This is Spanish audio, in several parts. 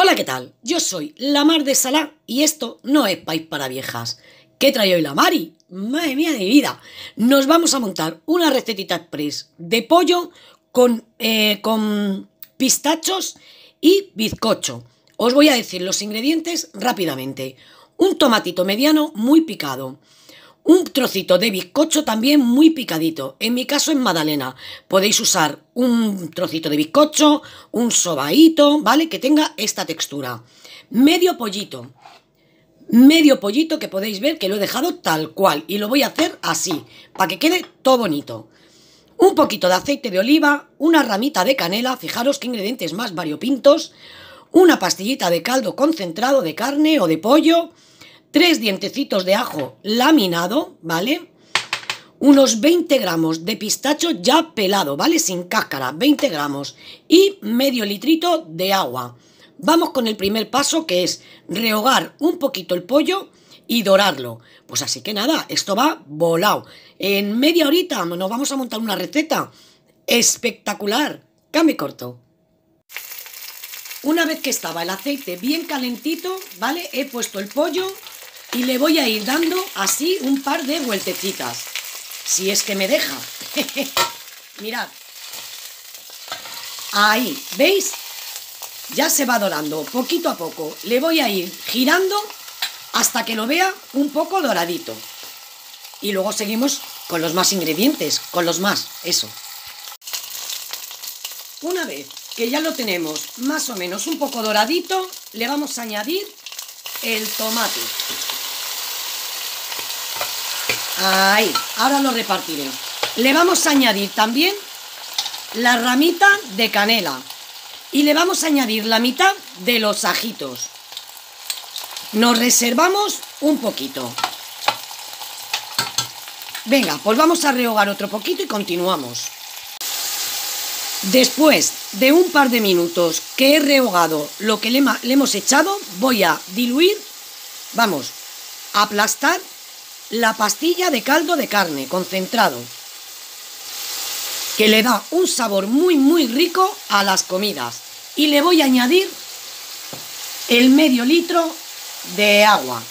Hola, ¿qué tal? Yo soy la Mar de Salá y esto no es País para Viejas. ¿Qué trae hoy la Mari? Madre mía de vida. Nos vamos a montar una recetita express de pollo con, eh, con pistachos y bizcocho. Os voy a decir los ingredientes rápidamente. Un tomatito mediano muy picado, un trocito de bizcocho también muy picadito. En mi caso en magdalena. Podéis usar un trocito de bizcocho, un sobaíto, ¿vale? Que tenga esta textura. Medio pollito. Medio pollito que podéis ver que lo he dejado tal cual. Y lo voy a hacer así, para que quede todo bonito. Un poquito de aceite de oliva, una ramita de canela, fijaros qué ingredientes más variopintos, una pastillita de caldo concentrado de carne o de pollo, tres dientecitos de ajo laminado, ¿vale? Unos 20 gramos de pistacho ya pelado, ¿vale? Sin cáscara, 20 gramos. Y medio litrito de agua. Vamos con el primer paso que es rehogar un poquito el pollo y dorarlo. Pues así que nada, esto va volado. En media horita nos vamos a montar una receta espectacular. Cambio corto. Una vez que estaba el aceite bien calentito, ¿vale? He puesto el pollo y le voy a ir dando así un par de vueltecitas. Si es que me deja. Mirad. Ahí, ¿veis? Ya se va dorando, poquito a poco. Le voy a ir girando hasta que lo vea un poco doradito. Y luego seguimos con los más ingredientes, con los más, eso. Una vez que ya lo tenemos más o menos un poco doradito, le vamos a añadir el tomate. Ahí, ahora lo repartiré. Le vamos a añadir también la ramita de canela y le vamos a añadir la mitad de los ajitos. Nos reservamos un poquito. Venga, pues vamos a rehogar otro poquito y continuamos. Después de un par de minutos que he rehogado lo que le, le hemos echado, voy a diluir, vamos, a aplastar la pastilla de caldo de carne concentrado, que le da un sabor muy muy rico a las comidas. Y le voy a añadir el medio litro de agua.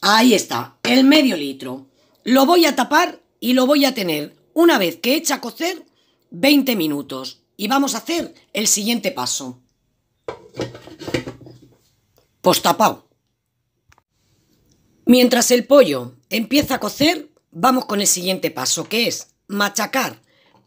Ahí está, el medio litro. Lo voy a tapar y lo voy a tener una vez que echa a cocer 20 minutos. Y vamos a hacer el siguiente paso. Postapado. Pues Mientras el pollo empieza a cocer, vamos con el siguiente paso, que es machacar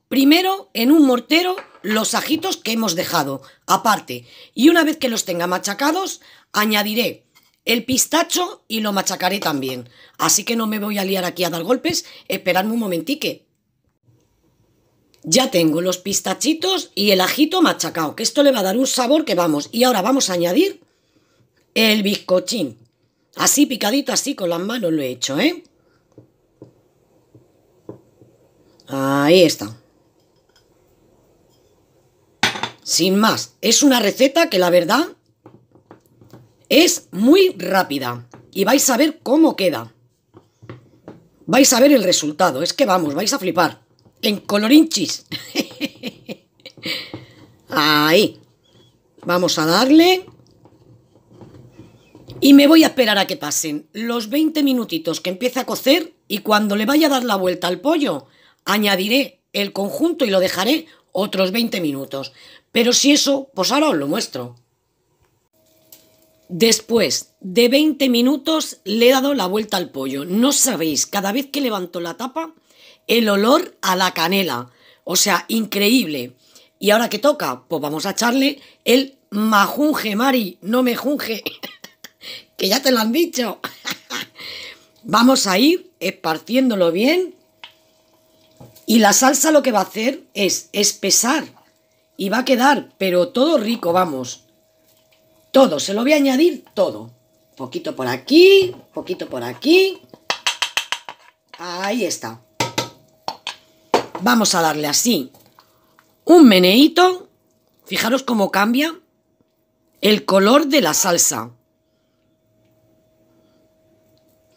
primero en un mortero los ajitos que hemos dejado aparte. Y una vez que los tenga machacados, añadiré el pistacho y lo machacaré también. Así que no me voy a liar aquí a dar golpes, esperadme un momentique. Ya tengo los pistachitos y el ajito machacado, que esto le va a dar un sabor que vamos. Y ahora vamos a añadir el bizcochín. Así picadito, así con las manos lo he hecho, ¿eh? Ahí está. Sin más, es una receta que la verdad es muy rápida y vais a ver cómo queda. Vais a ver el resultado, es que vamos, vais a flipar. En colorinchis. Ahí. Vamos a darle y me voy a esperar a que pasen los 20 minutitos que empiece a cocer y cuando le vaya a dar la vuelta al pollo, añadiré el conjunto y lo dejaré otros 20 minutos. Pero si eso, pues ahora os lo muestro. Después de 20 minutos le he dado la vuelta al pollo. No sabéis, cada vez que levanto la tapa, el olor a la canela. O sea, increíble. ¿Y ahora que toca? Pues vamos a echarle el majunje, Mari, no me junge. que ya te lo han dicho. Vamos a ir esparciéndolo bien. Y la salsa lo que va a hacer es espesar. Y va a quedar, pero todo rico, vamos. Todo, se lo voy a añadir todo. Poquito por aquí, poquito por aquí. Ahí está. Vamos a darle así un meneito Fijaros cómo cambia el color de la salsa.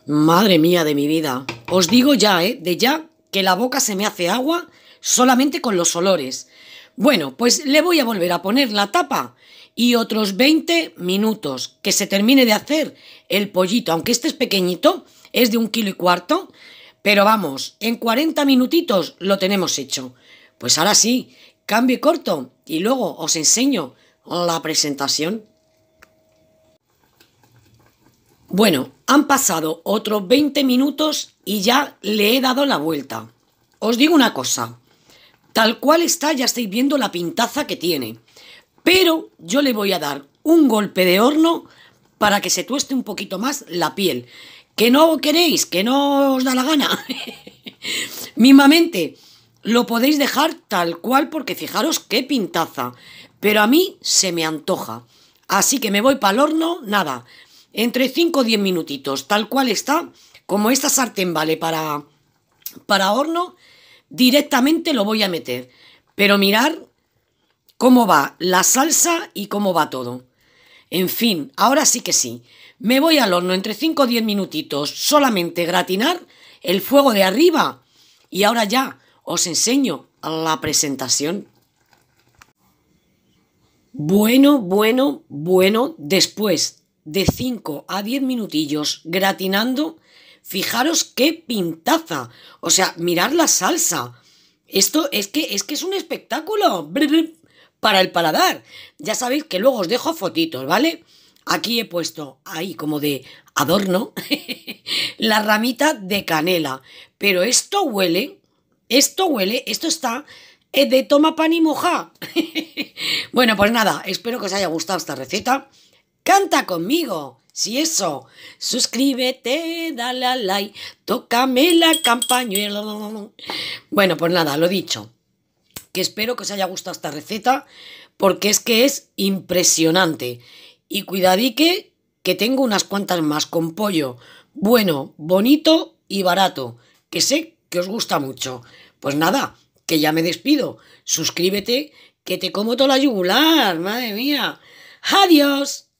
Madre mía de mi vida. Os digo ya, ¿eh? De ya que la boca se me hace agua solamente con los olores. Bueno, pues le voy a volver a poner la tapa y otros 20 minutos que se termine de hacer el pollito, aunque este es pequeñito, es de un kilo y cuarto, pero vamos, en 40 minutitos lo tenemos hecho. Pues ahora sí, cambio y corto y luego os enseño la presentación. Bueno, han pasado otros 20 minutos y ya le he dado la vuelta. Os digo una cosa. Tal cual está ya estáis viendo la pintaza que tiene. Pero yo le voy a dar un golpe de horno para que se tueste un poquito más la piel. Que no queréis, que no os da la gana. Mismamente, lo podéis dejar tal cual porque fijaros qué pintaza. Pero a mí se me antoja. Así que me voy para el horno, nada, entre 5 o 10 minutitos, tal cual está, como esta sartén vale para, para horno, directamente lo voy a meter. Pero mirar cómo va la salsa y cómo va todo. En fin, ahora sí que sí. Me voy al horno entre 5 o 10 minutitos, solamente gratinar el fuego de arriba. Y ahora ya os enseño la presentación. Bueno, bueno, bueno, después de 5 a 10 minutillos gratinando, fijaros qué pintaza. O sea, mirar la salsa. Esto es que es, que es un espectáculo para el paladar. Ya sabéis que luego os dejo fotitos, ¿vale? Aquí he puesto ahí como de adorno la ramita de canela. Pero esto huele, esto huele, esto está eh, de toma pan y moja. bueno, pues nada, espero que os haya gustado esta receta. Canta conmigo. Si eso, suscríbete, dale al like, tócame la campañuela. Bueno, pues nada, lo dicho. Que espero que os haya gustado esta receta, porque es que es impresionante. Y cuidadique que tengo unas cuantas más con pollo. Bueno, bonito y barato, que sé que os gusta mucho. Pues nada, que ya me despido. Suscríbete, que te como toda la yugular, madre mía. Adiós.